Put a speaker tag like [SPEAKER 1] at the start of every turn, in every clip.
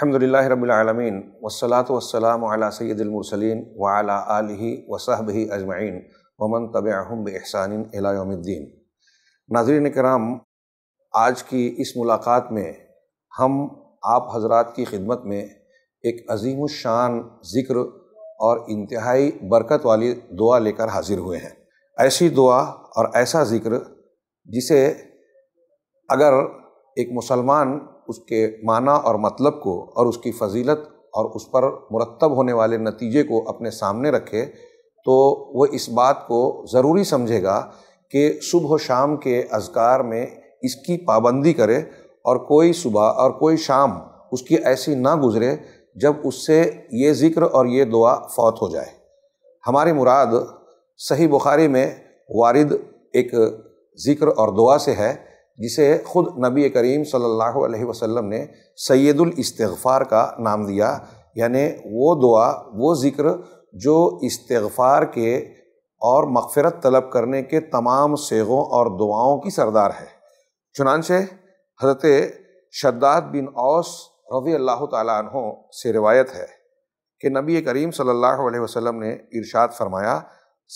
[SPEAKER 1] الحمد للہ رب العالمین وسلاۃ وسلم علیہ سید المرسلین و علا عیہ اجمعین ممن طب احمد بحسین علیہ الدین ناظرین کرام آج کی اس ملاقات میں ہم آپ حضرات کی خدمت میں ایک عظیم الشان ذکر اور انتہائی برکت والی دعا لے کر حاضر ہوئے ہیں ایسی دعا اور ایسا ذکر جسے اگر ایک مسلمان اس کے معنی اور مطلب کو اور اس کی فضیلت اور اس پر مرتب ہونے والے نتیجے کو اپنے سامنے رکھے تو وہ اس بات کو ضروری سمجھے گا کہ صبح و شام کے اذکار میں اس کی پابندی کرے اور کوئی صبح اور کوئی شام اس کی ایسی نہ گزرے جب اس سے یہ ذکر اور یہ دعا فوت ہو جائے ہماری مراد صحیح بخاری میں وارد ایک ذکر اور دعا سے ہے جسے خود نبی کریم صلی اللہ علیہ وسلم نے سید الاستغفار کا نام دیا یعنی وہ دعا وہ ذکر جو استغفار کے اور مغفرت طلب کرنے کے تمام سیغوں اور دعاؤں کی سردار ہے چنانچہ حضرت شداد بن اوس رضی اللہ تعالیٰ عنہ سے روایت ہے کہ نبی کریم صلی اللہ علیہ وسلم نے ارشاد فرمایا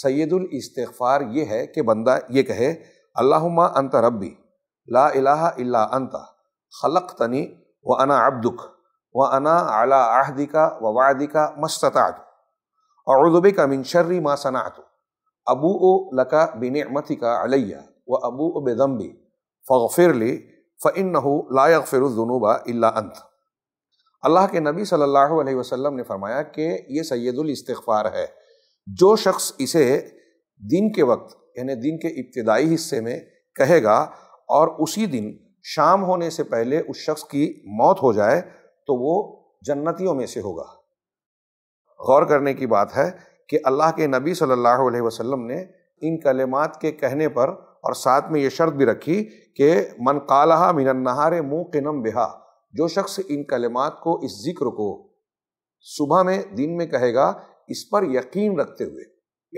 [SPEAKER 1] سید الاستغفار یہ ہے کہ بندہ یہ کہے اللہ انت ربی لا الہ الا انت خلق تنی و انا ابدک و انا اعلیٰ عہدکا کا وعدکا مستطاط اور ادبی کا شر ما صنعت ابو او لکا بن کا علیہ و ابو او بیدمبی لی فرلی لا یغفر لاق الا انت اللہ کے نبی صلی اللہ علیہ وسلم نے فرمایا کہ یہ سید الاستغفار ہے جو شخص اسے دن کے وقت یعنی دن کے ابتدائی حصے میں کہے گا اور اسی دن شام ہونے سے پہلے اس شخص کی موت ہو جائے تو وہ جنتیوں میں سے ہوگا غور کرنے کی بات ہے کہ اللہ کے نبی صلی اللہ علیہ وسلم نے ان کلمات کے کہنے پر اور ساتھ میں یہ شرط بھی رکھی کہ من مننہار من النہار موقنم بہا جو شخص ان کلمات کو اس ذکر کو صبح میں دن میں کہے گا اس پر یقین رکھتے ہوئے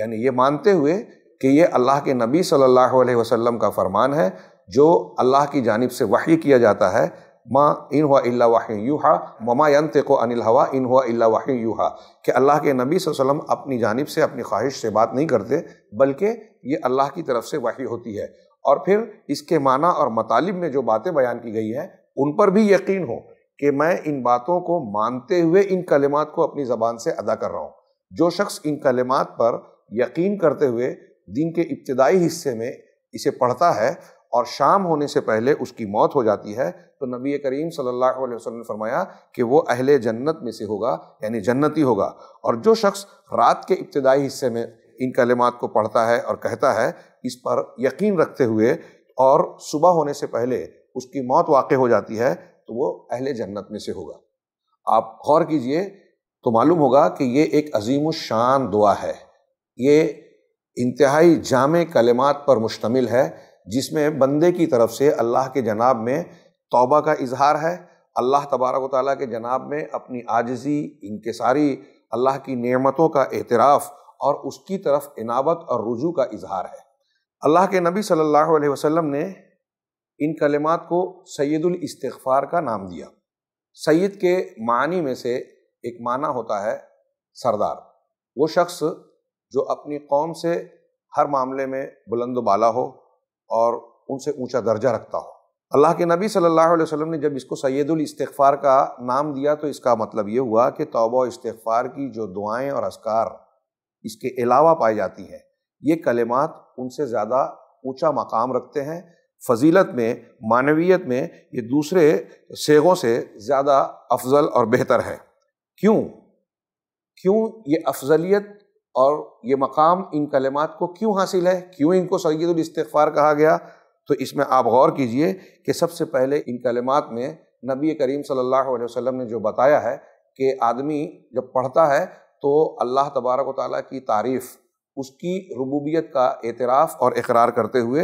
[SPEAKER 1] یعنی یہ مانتے ہوئے کہ یہ اللہ کے نبی صلی اللہ علیہ وسلم کا فرمان ہے جو اللہ کی جانب سے وحی کیا جاتا ہے ما ان ہوا اللہ یوہا مما انتق کو انل ہوا ان اللہ واہ یو ہا کہ اللہ کے نبی صلی اللہ علیہ وسلم اپنی جانب سے اپنی خواہش سے بات نہیں کرتے بلکہ یہ اللہ کی طرف سے وحی ہوتی ہے اور پھر اس کے معنی اور مطالب میں جو باتیں بیان کی گئی ہیں ان پر بھی یقین ہو کہ میں ان باتوں کو مانتے ہوئے ان کلمات کو اپنی زبان سے ادا کر رہا ہوں جو شخص ان کلمات پر یقین کرتے ہوئے دن کے ابتدائی حصے میں اسے پڑھتا ہے اور شام ہونے سے پہلے اس کی موت ہو جاتی ہے تو نبی کریم صلی اللہ علیہ وسلم نے فرمایا کہ وہ اہل جنت میں سے ہوگا یعنی جنتی ہوگا اور جو شخص رات کے ابتدائی حصے میں ان کلمات کو پڑھتا ہے اور کہتا ہے اس پر یقین رکھتے ہوئے اور صبح ہونے سے پہلے اس کی موت واقع ہو جاتی ہے تو وہ اہل جنت میں سے ہوگا آپ غور کیجئے تو معلوم ہوگا کہ یہ ایک عظیم الشان دعا ہے یہ انتہائی جامع کلمات پر مشتمل ہے جس میں بندے کی طرف سے اللہ کے جناب میں توبہ کا اظہار ہے اللہ تبارک و تعالیٰ کے جناب میں اپنی آجزی انکساری اللہ کی نعمتوں کا اعتراف اور اس کی طرف عنابت اور رجوع کا اظہار ہے اللہ کے نبی صلی اللہ علیہ وسلم نے ان کلمات کو سید الاستغفار کا نام دیا سید کے معنی میں سے ایک معنی ہوتا ہے سردار وہ شخص جو اپنی قوم سے ہر معاملے میں بلند و بالا ہو اور ان سے اونچا درجہ رکھتا ہو اللہ کے نبی صلی اللہ علیہ وسلم نے جب اس کو سید الاستغفار کا نام دیا تو اس کا مطلب یہ ہوا کہ توبہ و استغفار کی جو دعائیں اور اسکار اس کے علاوہ پائی جاتی ہیں یہ کلمات ان سے زیادہ اونچا مقام رکھتے ہیں فضیلت میں معنویت میں یہ دوسرے سیغوں سے زیادہ افضل اور بہتر ہے کیوں کیوں یہ افضلیت اور یہ مقام ان کلمات کو کیوں حاصل ہے کیوں ان کو سید الاستغفار کہا گیا تو اس میں آپ غور کیجئے کہ سب سے پہلے ان کلمات میں نبی کریم صلی اللہ علیہ وسلم نے جو بتایا ہے کہ آدمی جب پڑھتا ہے تو اللہ تبارک و تعالیٰ کی تعریف اس کی ربوبیت کا اعتراف اور اقرار کرتے ہوئے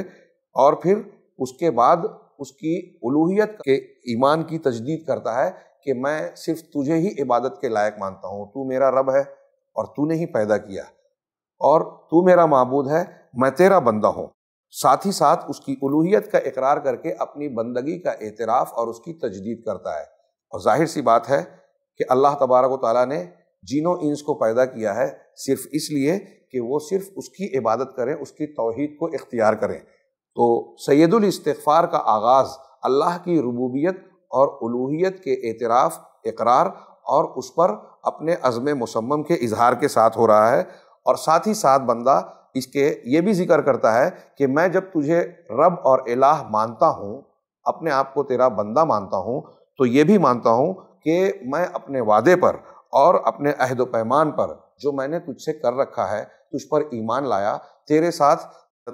[SPEAKER 1] اور پھر اس کے بعد اس کی الوحیت کے ایمان کی تجدید کرتا ہے کہ میں صرف تجھے ہی عبادت کے لائق مانتا ہوں تو میرا رب ہے اور تو ہی پیدا کیا اور تو میرا معبود ہے میں تیرا بندہ ہوں ساتھ ہی ساتھ اس کی الوحیت کا اقرار کر کے اپنی بندگی کا اعتراف اور اس کی تجدید کرتا ہے اور ظاہر سی بات ہے کہ اللہ تبارک و تعالیٰ نے جینوں انس کو پیدا کیا ہے صرف اس لیے کہ وہ صرف اس کی عبادت کریں اس کی توحید کو اختیار کریں تو سید الاستغفار کا آغاز اللہ کی ربوبیت اور الوحیت کے اعتراف اقرار اور اس پر اپنے عزم مصمم کے اظہار کے ساتھ ہو رہا ہے اور ساتھ ہی ساتھ بندہ اس کے یہ بھی ذکر کرتا ہے کہ میں جب تجھے رب اور الہ مانتا ہوں اپنے آپ کو تیرا بندہ مانتا ہوں تو یہ بھی مانتا ہوں کہ میں اپنے وعدے پر اور اپنے عہد و پیمان پر جو میں نے تجھ سے کر رکھا ہے تجھ پر ایمان لایا تیرے ساتھ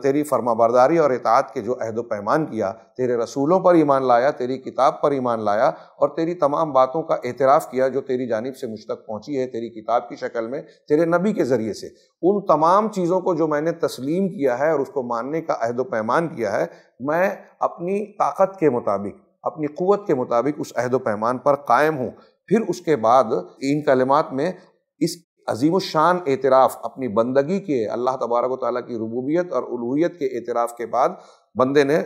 [SPEAKER 1] تیری فرما برداری اور اطاعت کے جو عہد و پیمان کیا تیرے رسولوں پر ایمان لایا تیری کتاب پر ایمان لایا اور تیری تمام باتوں کا اعتراف کیا جو تیری جانب سے مجھ تک پہنچی ہے تیری کتاب کی شکل میں تیرے نبی کے ذریعے سے ان تمام چیزوں کو جو میں نے تسلیم کیا ہے اور اس کو ماننے کا عہد و پیمان کیا ہے میں اپنی طاقت کے مطابق اپنی قوت کے مطابق اس عہد و پیمان پر قائم ہوں پھر اس کے بعد ان کلمات میں اس عظیم الشان اعتراف اپنی بندگی کے اللہ تبارک و تعالیٰ کی ربوبیت اور الوحیت کے اعتراف کے بعد بندے نے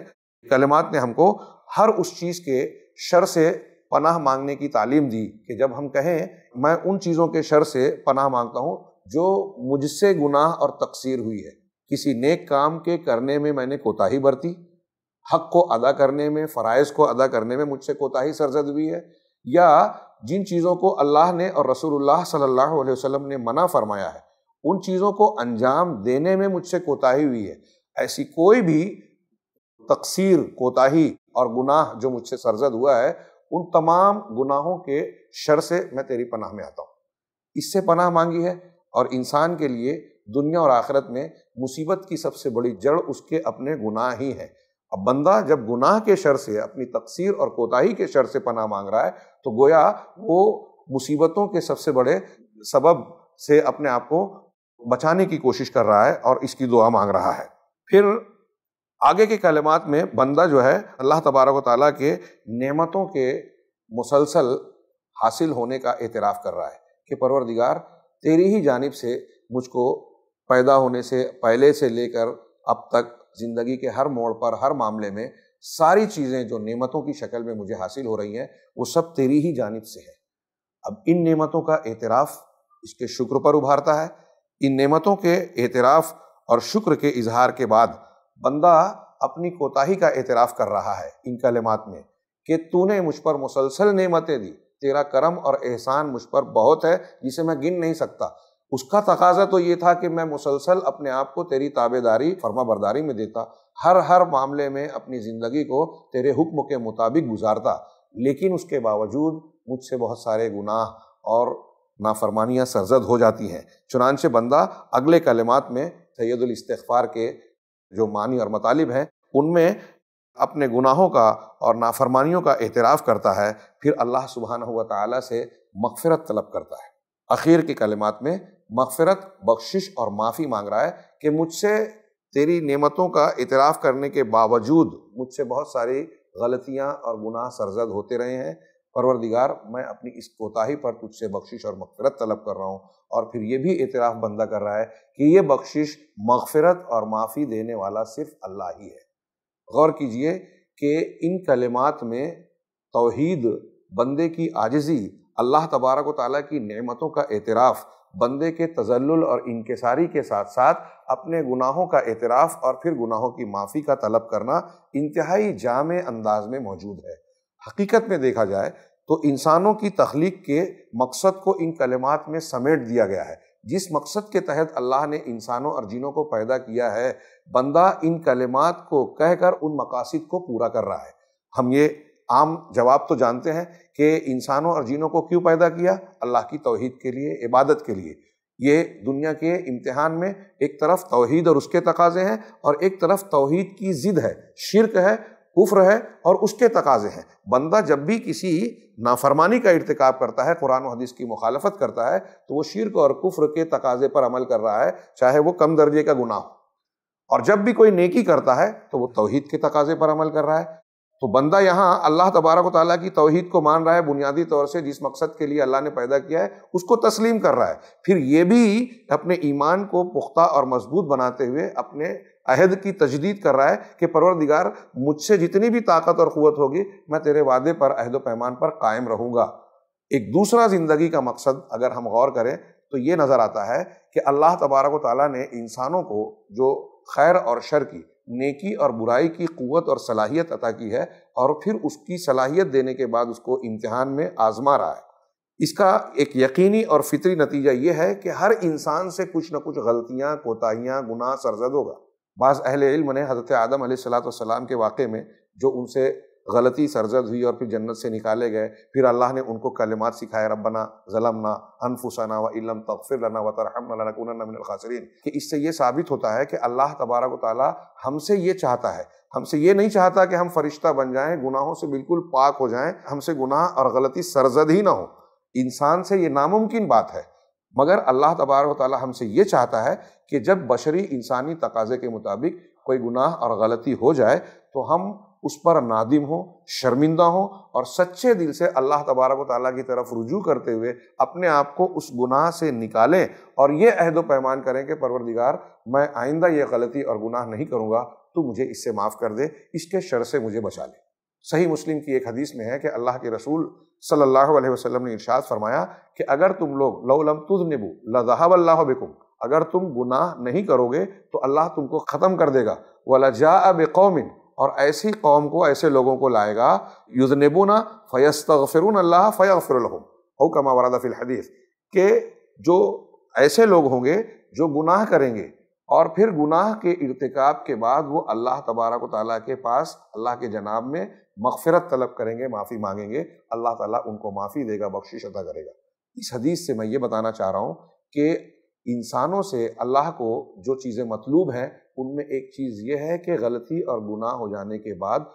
[SPEAKER 1] کلمات نے ہم کو ہر اس چیز کے شر سے پناہ مانگنے کی تعلیم دی کہ جب ہم کہیں میں ان چیزوں کے شر سے پناہ مانگتا ہوں جو مجھ سے گناہ اور تقصیر ہوئی ہے کسی نیک کام کے کرنے میں میں نے کوتاہی برتی حق کو ادا کرنے میں فرائض کو ادا کرنے میں مجھ سے کوتا ہی سرزد ہوئی ہے یا جن چیزوں کو اللہ نے اور رسول اللہ صلی اللہ علیہ وسلم نے منع فرمایا ہے ان چیزوں کو انجام دینے میں مجھ سے کوتاہی ہوئی ہے ایسی کوئی بھی تقصیر کوتاہی اور گناہ جو مجھ سے سرزد ہوا ہے ان تمام گناہوں کے شر سے میں تیری پناہ میں آتا ہوں اس سے پناہ مانگی ہے اور انسان کے لیے دنیا اور آخرت میں مصیبت کی سب سے بڑی جڑ اس کے اپنے گناہ ہی ہیں اب بندہ جب گناہ کے شر سے اپنی تقصیر اور کوتاہی کے شر سے پناہ مانگ رہا ہے تو گویا وہ مصیبتوں کے سب سے بڑے سبب سے اپنے آپ کو بچانے کی کوشش کر رہا ہے اور اس کی دعا مانگ رہا ہے پھر آگے کے کلمات میں بندہ جو ہے اللہ تبارک و تعالیٰ کے نعمتوں کے مسلسل حاصل ہونے کا اعتراف کر رہا ہے کہ پروردگار تیری ہی جانب سے مجھ کو پیدا ہونے سے پہلے سے لے کر اب تک زندگی کے ہر موڑ پر ہر معاملے میں ساری چیزیں جو نعمتوں کی شکل میں مجھے حاصل ہو رہی ہیں وہ سب تیری ہی جانب سے ہے اب ان نعمتوں کا اعتراف اس کے شکر پر ہے ان نعمتوں کے اعتراف اور شکر کے اظہار کے بعد بندہ اپنی کوتاہی کا اعتراف کر رہا ہے ان کلمات میں کہ تو نے مجھ پر مسلسل نعمتیں دی تیرا کرم اور احسان مجھ پر بہت ہے جسے میں گن نہیں سکتا اس کا تقاضا تو یہ تھا کہ میں مسلسل اپنے آپ کو تیری تابے داری فرما برداری میں دیتا ہر ہر معاملے میں اپنی زندگی کو تیرے حکم کے مطابق گزارتا لیکن اس کے باوجود مجھ سے بہت سارے گناہ اور نافرمانیاں سرزد ہو جاتی ہیں چنانچہ بندہ اگلے کلمات میں سید الاستغفار کے جو معنی اور مطالب ہیں ان میں اپنے گناہوں کا اور نافرمانیوں کا اعتراف کرتا ہے پھر اللہ سبحانہ و تعالیٰ سے مغفرت طلب کرتا ہے اخیر کی کلمات میں مغفرت بخشش اور معافی مانگ رہا ہے کہ مجھ سے تیری نعمتوں کا اعتراف کرنے کے باوجود مجھ سے بہت ساری غلطیاں اور گناہ سرزد ہوتے رہے ہیں پروردگار میں اپنی اس کوتاہی پر تجھ سے بخشش اور مغفرت طلب کر رہا ہوں اور پھر یہ بھی اعتراف بندہ کر رہا ہے کہ یہ بخشش مغفرت اور معافی دینے والا صرف اللہ ہی ہے غور کیجئے کہ ان کلمات میں توحید بندے کی عاجزی اللہ تبارک و تعالیٰ کی نعمتوں کا اعتراف بندے کے تزلل اور انکساری کے ساتھ ساتھ اپنے گناہوں کا اعتراف اور پھر گناہوں کی معافی کا طلب کرنا انتہائی جامع انداز میں موجود ہے حقیقت میں دیکھا جائے تو انسانوں کی تخلیق کے مقصد کو ان کلمات میں سمیٹ دیا گیا ہے جس مقصد کے تحت اللہ نے انسانوں اور جنوں کو پیدا کیا ہے بندہ ان کلمات کو کہہ کر ان مقاصد کو پورا کر رہا ہے ہم یہ عام جواب تو جانتے ہیں کہ انسانوں اور جینوں کو کیوں پیدا کیا اللہ کی توحید کے لیے عبادت کے لیے یہ دنیا کے امتحان میں ایک طرف توحید اور اس کے تقاضے ہیں اور ایک طرف توحید کی ضد ہے شرک ہے کفر ہے اور اس کے تقاضے ہیں بندہ جب بھی کسی نافرمانی کا ارتکاب کرتا ہے قرآن و حدیث کی مخالفت کرتا ہے تو وہ شرک اور کفر کے تقاضے پر عمل کر رہا ہے چاہے وہ کم درجے کا گناہ ہو اور جب بھی کوئی نیکی کرتا ہے تو وہ توحید کے تقاضے پر عمل کر رہا ہے تو بندہ یہاں اللہ تبارک و تعالیٰ کی توحید کو مان رہا ہے بنیادی طور سے جس مقصد کے لیے اللہ نے پیدا کیا ہے اس کو تسلیم کر رہا ہے پھر یہ بھی اپنے ایمان کو پختہ اور مضبوط بناتے ہوئے اپنے عہد کی تجدید کر رہا ہے کہ پروردگار مجھ سے جتنی بھی طاقت اور قوت ہوگی میں تیرے وعدے پر عہد و پیمان پر قائم رہوں گا ایک دوسرا زندگی کا مقصد اگر ہم غور کریں تو یہ نظر آتا ہے کہ اللہ تبارک و تعالیٰ نے انسانوں کو جو خیر اور شر کی نیکی اور برائی کی قوت اور صلاحیت عطا کی ہے اور پھر اس کی صلاحیت دینے کے بعد اس کو امتحان میں آزما رہا ہے اس کا ایک یقینی اور فطری نتیجہ یہ ہے کہ ہر انسان سے کچھ نہ کچھ غلطیاں کوتاہیاں گناہ سرزد ہوگا بعض اہل علم نے حضرت آدم علیہ صلاح والسلام السلام کے واقعے میں جو ان سے غلطی سرزد ہوئی اور پھر جنت سے نکالے گئے پھر اللہ نے ان کو کلمات سکھایا ربنا ظلمنا انفسنا و علم تغفر لنا و ترحمنا من الخاسرین کہ اس سے یہ ثابت ہوتا ہے کہ اللہ تبارک و تعالی ہم سے یہ چاہتا ہے ہم سے یہ نہیں چاہتا کہ ہم فرشتہ بن جائیں گناہوں سے بالکل پاک ہو جائیں ہم سے گناہ اور غلطی سرزد ہی نہ ہو انسان سے یہ ناممکن بات ہے مگر اللہ تبارک و تعالی ہم سے یہ چاہتا ہے کہ جب بشری انسانی تقاضے کے مطابق کوئی گناہ اور غلطی ہو جائے تو ہم اس پر نادم ہوں شرمندہ ہوں اور سچے دل سے اللہ تبارک و تعالیٰ کی طرف رجوع کرتے ہوئے اپنے آپ کو اس گناہ سے نکالیں اور یہ عہد و پیمان کریں کہ پروردگار میں آئندہ یہ غلطی اور گناہ نہیں کروں گا تو مجھے اس سے معاف کر دے اس کے شر سے مجھے بچا لے صحیح مسلم کی ایک حدیث میں ہے کہ اللہ کے رسول صلی اللہ علیہ وسلم نے ارشاد فرمایا کہ اگر تم لوگ لم تذنبو لذہب اللہ بکم اگر تم گناہ نہیں کرو گے تو اللہ تم کو ختم کر دے گا وَلَجَاءَ بِقَوْمٍ اور ایسی قوم کو ایسے لوگوں کو لائے گا فیستغفرون اللہ فیغفر ہو کما ورادہ فی الحدیث کہ جو ایسے لوگ ہوں گے جو گناہ کریں گے اور پھر گناہ کے ارتکاب کے بعد وہ اللہ تبارک و تعالیٰ کے پاس اللہ کے جناب میں مغفرت طلب کریں گے معافی مانگیں گے اللہ تعالیٰ ان کو معافی دے گا بخشش عطا کرے گا اس حدیث سے میں یہ بتانا چاہ رہا ہوں کہ انسانوں سے اللہ کو جو چیزیں مطلوب ہیں ان میں ایک چیز یہ ہے کہ غلطی اور گناہ ہو جانے کے بعد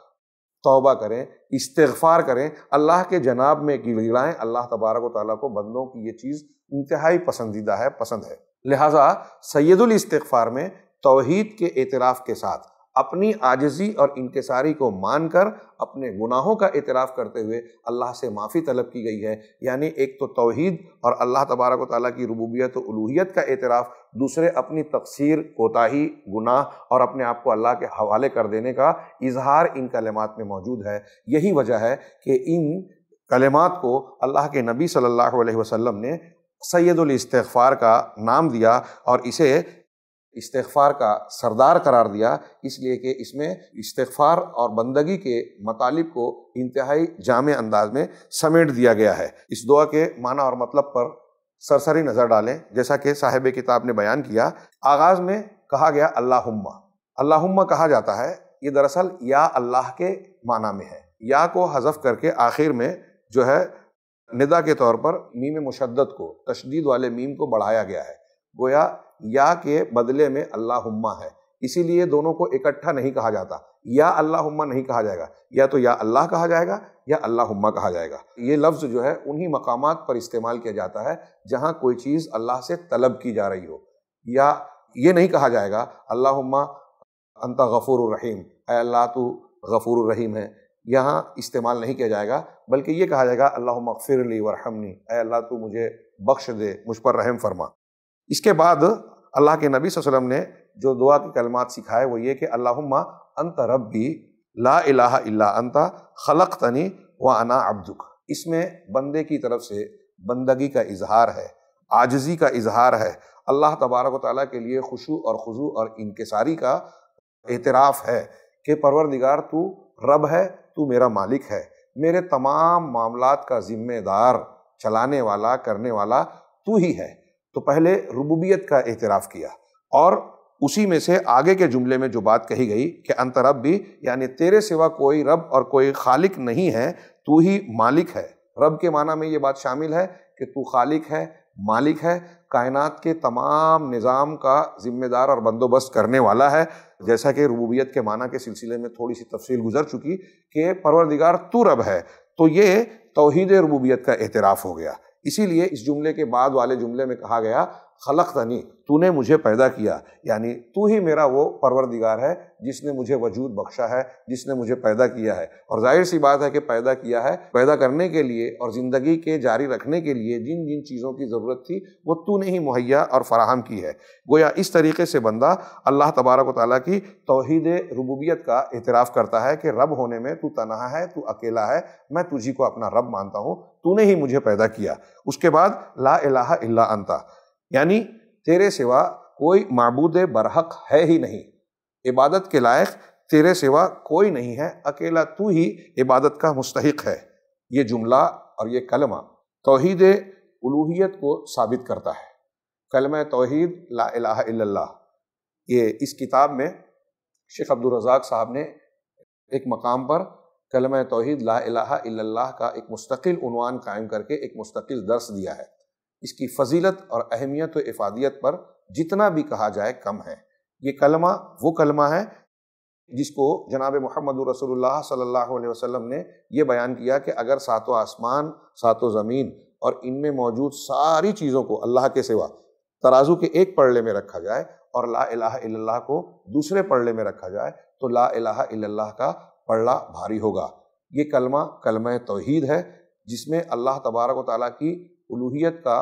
[SPEAKER 1] توبہ کریں استغفار کریں اللہ کے جناب میں کی اللہ تبارک و تعالیٰ کو بندوں کی یہ چیز انتہائی پسندیدہ ہے پسند ہے لہٰذا سید الاستغفار میں توحید کے اعتراف کے ساتھ اپنی آجزی اور انکساری کو مان کر اپنے گناہوں کا اعتراف کرتے ہوئے اللہ سے معافی طلب کی گئی ہے یعنی ایک تو توحید اور اللہ تبارک و تعالیٰ کی ربوبیت و الوحیت کا اعتراف دوسرے اپنی تقصیر کوتاہی گناہ اور اپنے آپ کو اللہ کے حوالے کر دینے کا اظہار ان کلمات میں موجود ہے یہی وجہ ہے کہ ان کلمات کو اللہ کے نبی صلی اللہ علیہ وسلم نے سید الاستغفار کا نام دیا اور اسے استغفار کا سردار قرار دیا اس لیے کہ اس میں استغفار اور بندگی کے مطالب کو انتہائی جامع انداز میں سمیٹ دیا گیا ہے اس دعا کے معنی اور مطلب پر سرسری نظر ڈالیں جیسا کہ صاحب کتاب نے بیان کیا آغاز میں کہا گیا اللہ عمہ اللہ کہا جاتا ہے یہ دراصل یا اللہ کے معنی میں ہے یا کو حذف کر کے آخر میں جو ہے ندا کے طور پر میم مشدد کو تشدید والے میم کو بڑھایا گیا ہے گویا یا کے بدلے میں اللہ ہے اسی لیے دونوں کو اکٹھا نہیں کہا جاتا یا اللہ نہیں کہا جائے گا یا تو یا اللہ کہا جائے گا یا اللہ کہا جائے گا یہ لفظ جو ہے انہی مقامات پر استعمال کیا جاتا ہے جہاں کوئی چیز اللہ سے طلب کی جا رہی ہو یا یہ نہیں کہا جائے گا اللہ انت غفور الرحیم اے اللہ تو غفور الرحیم ہے یہاں استعمال نہیں کیا جائے گا بلکہ یہ کہا جائے گا اللہ مغفر لی ورحمنی نی اے اللہ تو مجھے بخش دے مجھ پر رحم فرما اس کے بعد اللہ کے نبی صلی اللہ علیہ وسلم نے جو دعا کی کلمات سکھائے وہ یہ کہ اللہ انت ربی لا الہ الا انت خلق تنی و انا عبدک اس میں بندے کی طرف سے بندگی کا اظہار ہے آجزی کا اظہار ہے اللہ تبارک و تعالیٰ کے لیے خوشو اور خضو اور انکساری کا اعتراف ہے کہ پروردگار تو رب ہے تو میرا مالک ہے میرے تمام معاملات کا ذمہ دار چلانے والا کرنے والا تو ہی ہے تو پہلے ربوبیت کا اعتراف کیا اور اسی میں سے آگے کے جملے میں جو بات کہی گئی کہ انت رب بھی یعنی تیرے سوا کوئی رب اور کوئی خالق نہیں ہے تو ہی مالک ہے رب کے معنی میں یہ بات شامل ہے کہ تو خالق ہے مالک ہے کائنات کے تمام نظام کا ذمہ دار اور بندوبست کرنے والا ہے جیسا کہ ربوبیت کے معنی کے سلسلے میں تھوڑی سی تفصیل گزر چکی کہ پروردگار تو رب ہے تو یہ توحید ربوبیت کا اعتراف ہو گیا اسی لیے اس جملے کے بعد والے جملے میں کہا گیا خلق تنی تو نے مجھے پیدا کیا یعنی تو ہی میرا وہ پروردگار ہے جس نے مجھے وجود بخشا ہے جس نے مجھے پیدا کیا ہے اور ظاہر سی بات ہے کہ پیدا کیا ہے پیدا کرنے کے لیے اور زندگی کے جاری رکھنے کے لیے جن جن چیزوں کی ضرورت تھی وہ تو نے ہی مہیا اور فراہم کی ہے گویا اس طریقے سے بندہ اللہ تبارک و تعالیٰ کی توحید ربوبیت کا اعتراف کرتا ہے کہ رب ہونے میں تو تنہا ہے تو اکیلا ہے میں تجھی کو اپنا رب مانتا ہوں تو نے ہی مجھے پیدا کیا اس کے بعد لا الہ الا انتا یعنی تیرے سوا کوئی معبود برحق ہے ہی نہیں عبادت کے لائق تیرے سوا کوئی نہیں ہے اکیلا تو ہی عبادت کا مستحق ہے یہ جملہ اور یہ کلمہ توحید الوحیت کو ثابت کرتا ہے کلمہ توحید لا الہ الا اللہ یہ اس کتاب میں شیخ عبدالرزاق صاحب نے ایک مقام پر کلمہ توحید لا الہ الا اللہ کا ایک مستقل عنوان قائم کر کے ایک مستقل درس دیا ہے اس کی فضیلت اور اہمیت و افادیت پر جتنا بھی کہا جائے کم ہے یہ کلمہ وہ کلمہ ہے جس کو جناب محمد رسول اللہ صلی اللہ علیہ وسلم نے یہ بیان کیا کہ اگر سات و آسمان سات و زمین اور ان میں موجود ساری چیزوں کو اللہ کے سوا ترازو کے ایک پڑھلے میں رکھا جائے اور لا الہ الا اللہ کو دوسرے پڑھلے میں رکھا جائے تو لا الہ الا اللہ کا پڑھلا بھاری ہوگا یہ کلمہ کلمہ توحید ہے جس میں اللہ تبارک و تعالیٰ کی الوحیت کا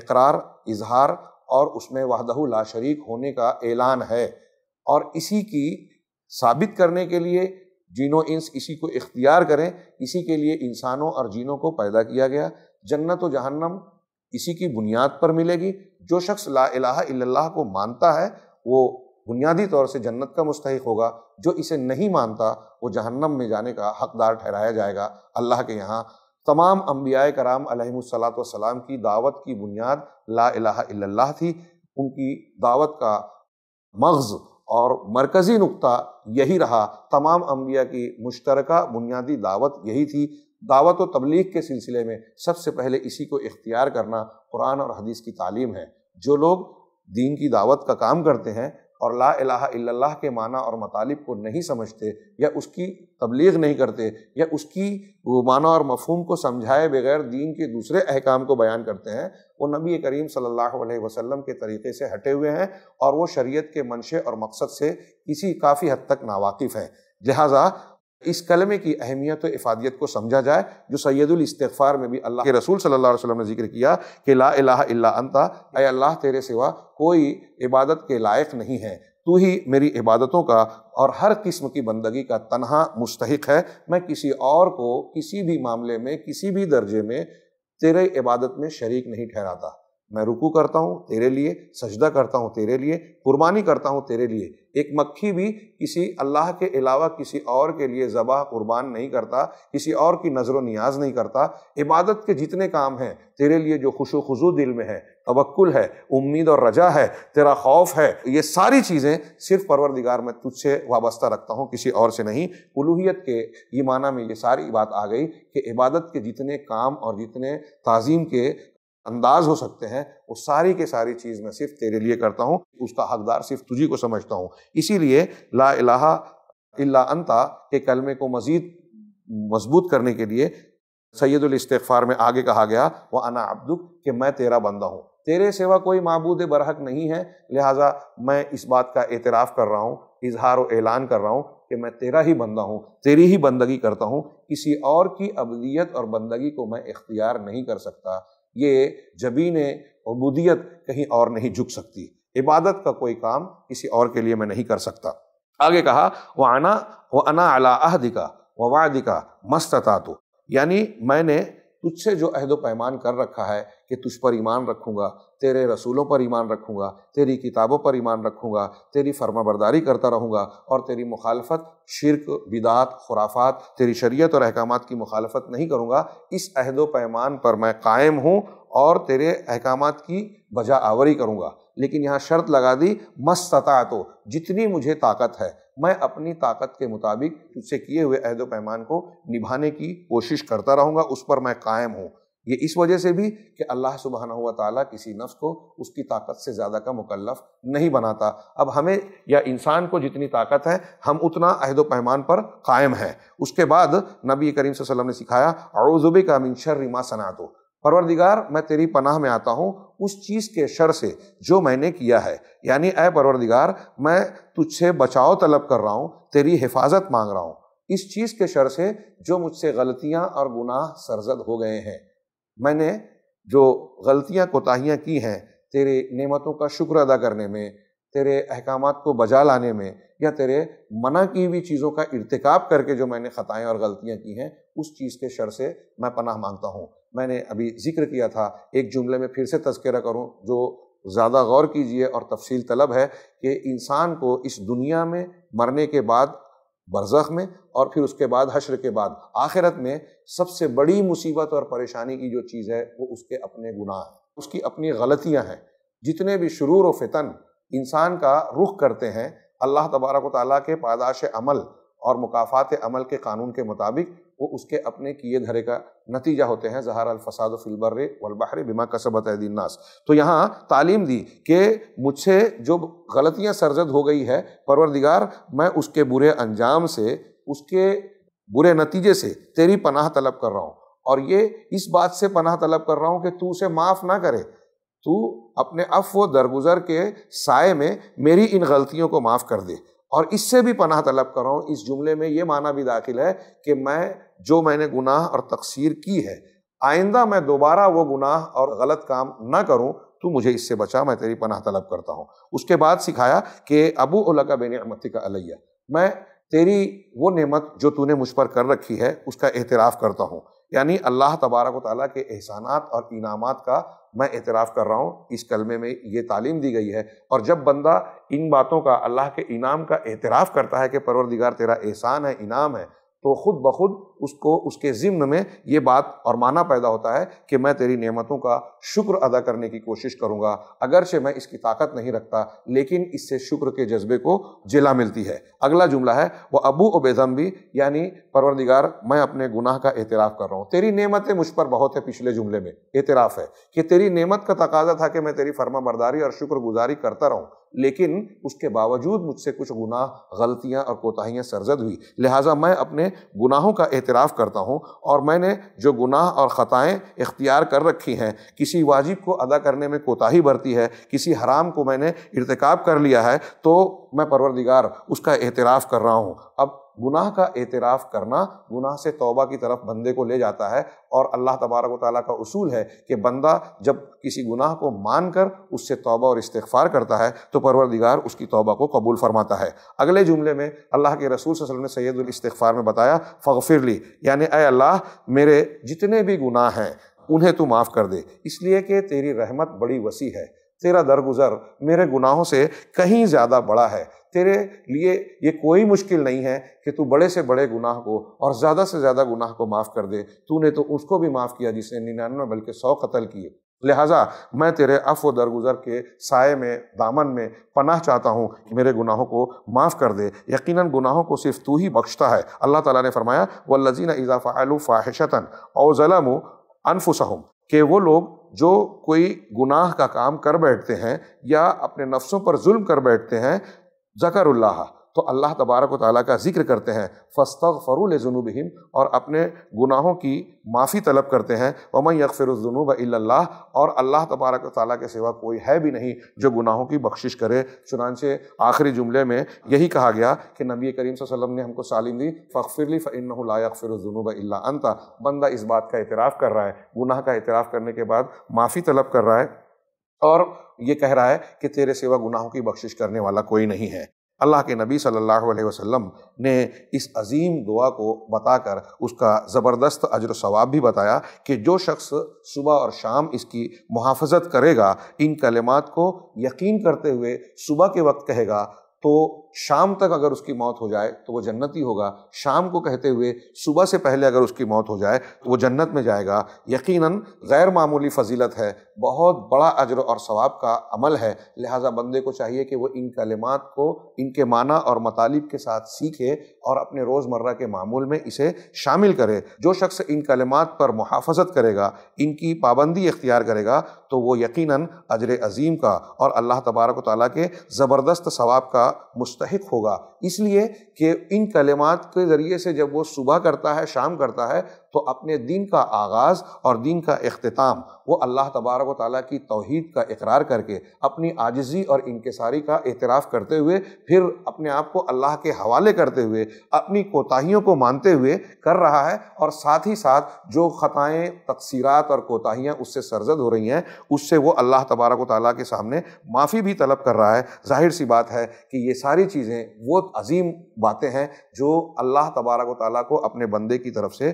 [SPEAKER 1] اقرار اظہار اور اس میں وحدہ لا شریک ہونے کا اعلان ہے اور اسی کی ثابت کرنے کے لیے جینو انس اسی کو اختیار کریں اسی کے لیے انسانوں اور جینوں کو پیدا کیا گیا جنت و جہنم اسی کی بنیاد پر ملے گی جو شخص لا الہ الا اللہ کو مانتا ہے وہ بنیادی طور سے جنت کا مستحق ہوگا جو اسے نہیں مانتا وہ جہنم میں جانے کا حقدار ٹھہرایا جائے گا اللہ کے یہاں تمام انبیاء کرام علیہ وصلاۃ والسلام کی دعوت کی بنیاد لا الہ الا اللہ تھی ان کی دعوت کا مغز اور مرکزی نقطہ یہی رہا تمام انبیاء کی مشترکہ بنیادی دعوت یہی تھی دعوت و تبلیغ کے سلسلے میں سب سے پہلے اسی کو اختیار کرنا قرآن اور حدیث کی تعلیم ہے جو لوگ دین کی دعوت کا کام کرتے ہیں اور لا الہ الا اللہ کے معنی اور مطالب کو نہیں سمجھتے یا اس کی تبلیغ نہیں کرتے یا اس کی معنی اور مفہوم کو سمجھائے بغیر دین کے دوسرے احکام کو بیان کرتے ہیں وہ نبی کریم صلی اللہ علیہ وسلم کے طریقے سے ہٹے ہوئے ہیں اور وہ شریعت کے منشے اور مقصد سے کسی کافی حد تک ناواقف ہیں لہٰذا اس کلمے کی اہمیت و افادیت کو سمجھا جائے جو سید الاستغفار میں بھی اللہ کے رسول صلی اللہ علیہ وسلم نے ذکر کیا کہ لا الہ الا انتا اے اللہ تیرے سوا کوئی عبادت کے لائق نہیں ہے تو ہی میری عبادتوں کا اور ہر قسم کی بندگی کا تنہا مستحق ہے میں کسی اور کو کسی بھی معاملے میں کسی بھی درجے میں تیرے عبادت میں شریک نہیں ٹھہراتا میں رکو کرتا ہوں تیرے لیے سجدہ کرتا ہوں تیرے لیے قربانی کرتا ہوں تیرے لیے ایک مکھی بھی کسی اللہ کے علاوہ کسی اور کے لیے ذبح قربان نہیں کرتا کسی اور کی نظر و نیاز نہیں کرتا عبادت کے جتنے کام ہیں تیرے لیے جو خوش و خضو دل میں ہے توکل ہے امید اور رجا ہے تیرا خوف ہے یہ ساری چیزیں صرف پروردگار میں تجھ سے وابستہ رکھتا ہوں کسی اور سے نہیں الوحیت کے یہ معنی میں یہ ساری بات آ گئی کہ عبادت کے جتنے کام اور جتنے تعظیم کے انداز ہو سکتے ہیں وہ ساری کے ساری چیز میں صرف تیرے لیے کرتا ہوں اس کا حقدار صرف تجھی کو سمجھتا ہوں اسی لیے لا الہ الا انتا کے کلمے کو مزید مضبوط کرنے کے لیے سید الاستغفار میں آگے کہا گیا وہ انا عبدک کہ میں تیرا بندہ ہوں تیرے سوا کوئی معبود برحق نہیں ہے لہٰذا میں اس بات کا اعتراف کر رہا ہوں اظہار و اعلان کر رہا ہوں کہ میں تیرا ہی بندہ ہوں تیری ہی بندگی کرتا ہوں کسی اور کی ابدیت اور بندگی کو میں اختیار نہیں کر سکتا یہ جبین عبودیت کہیں اور نہیں جھک سکتی عبادت کا کوئی کام کسی اور کے لیے میں نہیں کر سکتا آگے کہا وہ انا وہ انا اللہ عہد کا وہ دکھا مستوں یعنی میں نے تجھ سے جو عہد و پیمان کر رکھا ہے کہ تجھ پر ایمان رکھوں گا تیرے رسولوں پر ایمان رکھوں گا تیری کتابوں پر ایمان رکھوں گا تیری فرما برداری کرتا رہوں گا اور تیری مخالفت شرک بدعت خرافات تیری شریعت اور احکامات کی مخالفت نہیں کروں گا اس عہد و پیمان پر میں قائم ہوں اور تیرے احکامات کی بجا آوری کروں گا لیکن یہاں شرط لگا دی مستطاعتو ہو جتنی مجھے طاقت ہے میں اپنی طاقت کے مطابق تجھ سے کیے ہوئے عہد و پیمان کو نبھانے کی کوشش کرتا رہوں گا اس پر میں قائم ہوں یہ اس وجہ سے بھی کہ اللہ سبحانہ ہوا تعالیٰ کسی نفس کو اس کی طاقت سے زیادہ کا مکلف نہیں بناتا اب ہمیں یا انسان کو جتنی طاقت ہے ہم اتنا عہد و پیمان پر قائم ہیں اس کے بعد نبی کریم صلی اللہ علیہ وسلم نے سکھایا اعوذ بکا من شر ما صنعتو پروردگار میں تیری پناہ میں آتا ہوں اس چیز کے شر سے جو میں نے کیا ہے یعنی اے پروردگار میں تجھ سے بچاؤ طلب کر رہا ہوں تیری حفاظت مانگ رہا ہوں اس چیز کے شر سے جو مجھ سے غلطیاں اور گناہ سرزد ہو گئے ہیں میں نے جو غلطیاں کوتاہیاں کی ہیں تیرے نعمتوں کا شکر ادا کرنے میں تیرے احکامات کو بجا لانے میں یا تیرے منع کی ہوئی چیزوں کا ارتکاب کر کے جو میں نے خطائیں اور غلطیاں کی ہیں اس چیز کے شر سے میں پناہ مانگتا ہوں میں نے ابھی ذکر کیا تھا ایک جملے میں پھر سے تذکرہ کروں جو زیادہ غور کیجیے اور تفصیل طلب ہے کہ انسان کو اس دنیا میں مرنے کے بعد برزخ میں اور پھر اس کے بعد حشر کے بعد آخرت میں سب سے بڑی مصیبت اور پریشانی کی جو چیز ہے وہ اس کے اپنے گناہ ہیں اس کی اپنی غلطیاں ہیں جتنے بھی شرور و فتن انسان کا رخ کرتے ہیں اللہ تبارک و تعالیٰ کے پاداش عمل اور مقافات عمل کے قانون کے مطابق وہ اس کے اپنے کیے دھرے کا نتیجہ ہوتے ہیں زہار الفساد و فلبر والبحر بما کسبت عید الناس تو یہاں تعلیم دی کہ مجھ سے جو غلطیاں سرزد ہو گئی ہے پروردگار میں اس کے برے انجام سے اس کے برے نتیجے سے تیری پناہ طلب کر رہا ہوں اور یہ اس بات سے پناہ طلب کر رہا ہوں کہ تو اسے معاف نہ کرے تو اپنے اف و درگزر کے سائے میں میری ان غلطیوں کو معاف کر دے اور اس سے بھی پناہ طلب کر رہا ہوں اس جملے میں یہ معنی بھی داخل ہے کہ میں جو میں نے گناہ اور تقسیر کی ہے آئندہ میں دوبارہ وہ گناہ اور غلط کام نہ کروں تو مجھے اس سے بچا میں تیری پناہ طلب کرتا ہوں اس کے بعد سکھایا کہ ابو اللہ کا بین امتی کا علیہ میں تیری وہ نعمت جو تو نے مجھ پر کر رکھی ہے اس کا احتراف کرتا ہوں یعنی اللہ تبارک و تعالیٰ کے احسانات اور انعامات کا میں اعتراف کر رہا ہوں اس کلمے میں یہ تعلیم دی گئی ہے اور جب بندہ ان باتوں کا اللہ کے انعام کا اعتراف کرتا ہے کہ پروردگار تیرا احسان ہے انعام ہے تو خود بخود اس کو اس کے ذمن میں یہ بات اور معنی پیدا ہوتا ہے کہ میں تیری نعمتوں کا شکر ادا کرنے کی کوشش کروں گا اگرچہ میں اس کی طاقت نہیں رکھتا لیکن اس سے شکر کے جذبے کو جلا ملتی ہے اگلا جملہ ہے وہ ابو اوبیزم بھی یعنی پروردگار میں اپنے گناہ کا اعتراف کر رہا ہوں تیری نعمتیں مجھ پر بہت ہے پچھلے جملے میں اعتراف ہے کہ تیری نعمت کا تقاضا تھا کہ میں تیری فرما برداری اور شکر گزاری کرتا رہوں لیکن اس کے باوجود مجھ سے کچھ گناہ غلطیاں اور کوتاہیاں سرزد ہوئی لہٰذا میں اپنے گناہوں کا اعتراف کرتا ہوں اور میں نے جو گناہ اور خطائیں اختیار کر رکھی ہیں کسی واجب کو ادا کرنے میں کوتاہی برتی ہے کسی حرام کو میں نے ارتکاب کر لیا ہے تو میں پروردگار اس کا اعتراف کر رہا ہوں اب گناہ کا اعتراف کرنا گناہ سے توبہ کی طرف بندے کو لے جاتا ہے اور اللہ تبارک و تعالیٰ کا اصول ہے کہ بندہ جب کسی گناہ کو مان کر اس سے توبہ اور استغفار کرتا ہے تو پروردگار اس کی توبہ کو قبول فرماتا ہے اگلے جملے میں اللہ کے رسول صلی اللہ علیہ وسلم نے سید الاستغفار میں بتایا فغفر لی یعنی اے اللہ میرے جتنے بھی گناہ ہیں انہیں تو معاف کر دے اس لیے کہ تیری رحمت بڑی وسیع ہے تیرا درگزر میرے گناہوں سے کہیں زیادہ بڑا ہے تیرے لیے یہ کوئی مشکل نہیں ہے کہ تو بڑے سے بڑے گناہ کو اور زیادہ سے زیادہ گناہ کو معاف کر دے تو نے تو اس کو بھی معاف کیا جس نے ننانوے بلکہ سو قتل کیے لہٰذا میں تیرے اف و درگزر کے سائے میں دامن میں پناہ چاہتا ہوں کہ میرے گناہوں کو معاف کر دے یقیناً گناہوں کو صرف تو ہی بخشتا ہے اللہ تعالیٰ نے فرمایا وہ لذیذ اضافہ الفاحشتاً او ظلم انفسہم کہ وہ لوگ جو کوئی گناہ کا کام کر بیٹھتے ہیں یا اپنے نفسوں پر ظلم کر بیٹھتے ہیں ذکر اللہ تو اللہ تبارک و تعالیٰ کا ذکر کرتے ہیں فستغ فرول ضنوبہم اور اپنے گناہوں کی معافی طلب کرتے ہیں وما یکفر الجنوب الا اللہ اور اللہ تبارک و تعالیٰ کے سوا کوئی ہے بھی نہیں جو گناہوں کی بخشش کرے چنانچہ آخری جملے میں یہی کہا گیا کہ نبی کریم صلی اللہ علیہ وسلم نے ہم کو سالم دی فخفرلی فن لا یکفر الجنوب اللہ انتا بندہ اس بات کا اعتراف کر رہا ہے گناہ کا اعتراف کرنے کے بعد معافی طلب کر رہا ہے اور یہ کہہ رہا ہے کہ تیرے سوا گناہوں کی بخشش کرنے والا کوئی نہیں ہے اللہ کے نبی صلی اللہ علیہ وسلم نے اس عظیم دعا کو بتا کر اس کا زبردست اجر و ثواب بھی بتایا کہ جو شخص صبح اور شام اس کی محافظت کرے گا ان کلمات کو یقین کرتے ہوئے صبح کے وقت کہے گا تو شام تک اگر اس کی موت ہو جائے تو وہ جنتی ہوگا شام کو کہتے ہوئے صبح سے پہلے اگر اس کی موت ہو جائے تو وہ جنت میں جائے گا یقیناً غیر معمولی فضیلت ہے بہت بڑا اجر اور ثواب کا عمل ہے لہٰذا بندے کو چاہیے کہ وہ ان کلمات کو ان کے معنی اور مطالب کے ساتھ سیکھے اور اپنے روز مرہ کے معمول میں اسے شامل کرے جو شخص ان کلمات پر محافظت کرے گا ان کی پابندی اختیار کرے گا تو وہ یقیناً اجر عظیم کا اور اللہ تبارک و تعالیٰ کے زبردست ثواب کا مست مستحق ہوگا اس لیے کہ ان کلمات کے ذریعے سے جب وہ صبح کرتا ہے شام کرتا ہے تو اپنے دین کا آغاز اور دین کا اختتام وہ اللہ تبارک و تعالیٰ کی توحید کا اقرار کر کے اپنی عاجزی اور انکساری کا اعتراف کرتے ہوئے پھر اپنے آپ کو اللہ کے حوالے کرتے ہوئے اپنی کوتاہیوں کو مانتے ہوئے کر رہا ہے اور ساتھ ہی ساتھ جو خطائیں تقصیرات اور کوتاہیاں اس سے سرزد ہو رہی ہیں اس سے وہ اللہ تبارک و تعالیٰ کے سامنے معافی بھی طلب کر رہا ہے ظاہر سی بات ہے کہ یہ ساری چیزیں وہ عظیم باتیں ہیں جو اللہ تبارک و تعالیٰ کو اپنے بندے کی طرف سے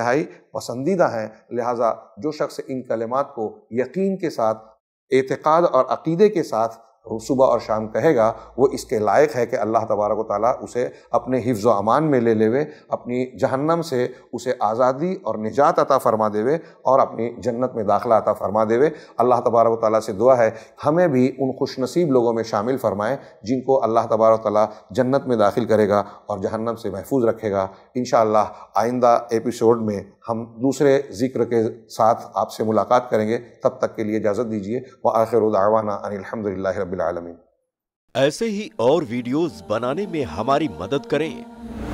[SPEAKER 1] انتہائی پسندیدہ ہیں لہٰذا جو شخص ان کلمات کو یقین کے ساتھ اعتقاد اور عقیدے کے ساتھ صبح اور شام کہے گا وہ اس کے لائق ہے کہ اللہ تبارک و تعالیٰ اسے اپنے حفظ و امان میں لے لیوے اپنی جہنم سے اسے آزادی اور نجات عطا فرما دے اور اپنی جنت میں داخلہ عطا فرما دے اللہ تبارک و تعالیٰ سے دعا ہے ہمیں بھی ان خوش نصیب لوگوں میں شامل فرمائیں جن کو اللہ تبارک و تعالیٰ جنت میں داخل کرے گا اور جہنم سے محفوظ رکھے گا انشاءاللہ آئندہ ایپیسوڈ میں ہم دوسرے ذکر کے ساتھ آپ سے ملاقات کریں گے تب تک کے لیے اجازت دیجیے وہ آخر الدعوانہ ان الحمد للہ رب العالمین ایسے ہی اور ویڈیوز بنانے میں ہماری مدد کریں